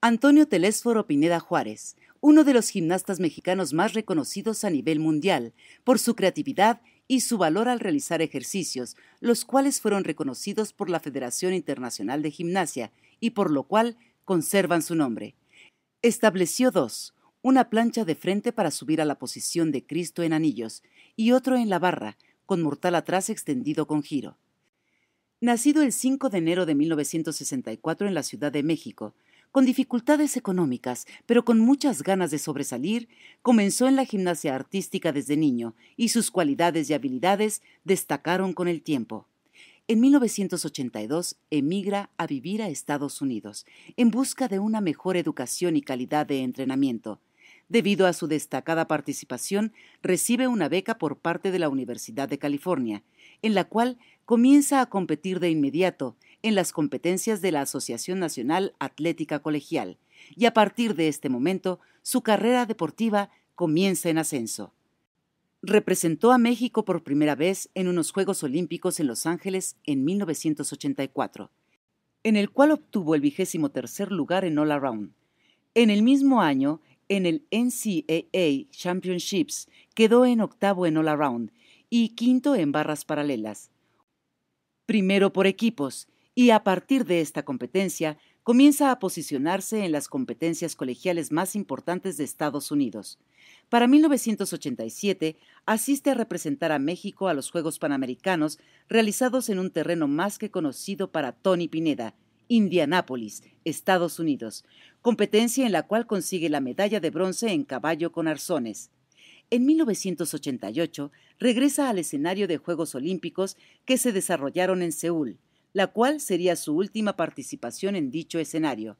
Antonio Telésforo Pineda Juárez, uno de los gimnastas mexicanos más reconocidos a nivel mundial por su creatividad y su valor al realizar ejercicios, los cuales fueron reconocidos por la Federación Internacional de Gimnasia y por lo cual conservan su nombre. Estableció dos, una plancha de frente para subir a la posición de Cristo en anillos y otro en la barra, con mortal atrás extendido con giro. Nacido el 5 de enero de 1964 en la Ciudad de México, con dificultades económicas, pero con muchas ganas de sobresalir, comenzó en la gimnasia artística desde niño y sus cualidades y habilidades destacaron con el tiempo. En 1982 emigra a vivir a Estados Unidos en busca de una mejor educación y calidad de entrenamiento. Debido a su destacada participación, recibe una beca por parte de la Universidad de California, en la cual comienza a competir de inmediato en las competencias de la Asociación Nacional Atlética Colegial, y a partir de este momento su carrera deportiva comienza en ascenso. Representó a México por primera vez en unos Juegos Olímpicos en Los Ángeles en 1984, en el cual obtuvo el vigésimo tercer lugar en All Around. En el mismo año, en el NCAA Championships, quedó en octavo en All Around y quinto en barras paralelas. Primero por equipos y a partir de esta competencia comienza a posicionarse en las competencias colegiales más importantes de Estados Unidos. Para 1987 asiste a representar a México a los Juegos Panamericanos realizados en un terreno más que conocido para Tony Pineda, Indianápolis, Estados Unidos, competencia en la cual consigue la medalla de bronce en caballo con arzones. En 1988 regresa al escenario de Juegos Olímpicos que se desarrollaron en Seúl la cual sería su última participación en dicho escenario.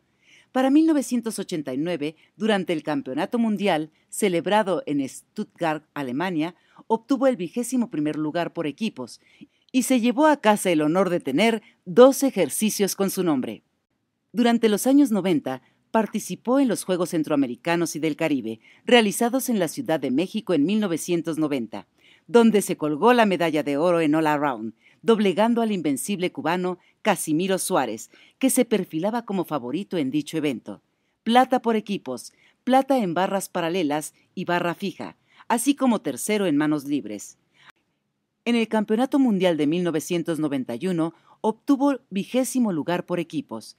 Para 1989, durante el Campeonato Mundial, celebrado en Stuttgart, Alemania, obtuvo el vigésimo primer lugar por equipos y se llevó a casa el honor de tener dos ejercicios con su nombre. Durante los años 90, participó en los Juegos Centroamericanos y del Caribe, realizados en la Ciudad de México en 1990, donde se colgó la medalla de oro en All Around, doblegando al invencible cubano Casimiro Suárez, que se perfilaba como favorito en dicho evento. Plata por equipos, plata en barras paralelas y barra fija, así como tercero en manos libres. En el Campeonato Mundial de 1991 obtuvo vigésimo lugar por equipos.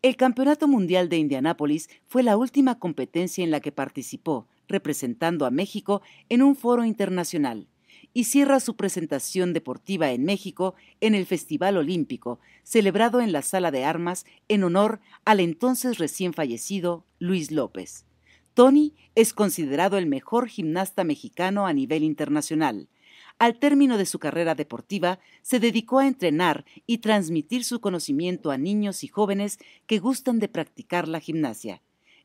El Campeonato Mundial de Indianápolis fue la última competencia en la que participó, representando a México en un foro internacional y cierra su presentación deportiva en México en el Festival Olímpico, celebrado en la Sala de Armas en honor al entonces recién fallecido Luis López. Tony es considerado el mejor gimnasta mexicano a nivel internacional. Al término de su carrera deportiva, se dedicó a entrenar y transmitir su conocimiento a niños y jóvenes que gustan de practicar la gimnasia.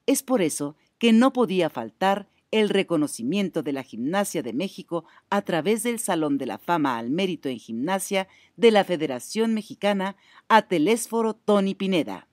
Es por eso que no podía faltar el reconocimiento de la Gimnasia de México a través del Salón de la Fama al Mérito en Gimnasia de la Federación Mexicana a Telésforo Tony Pineda.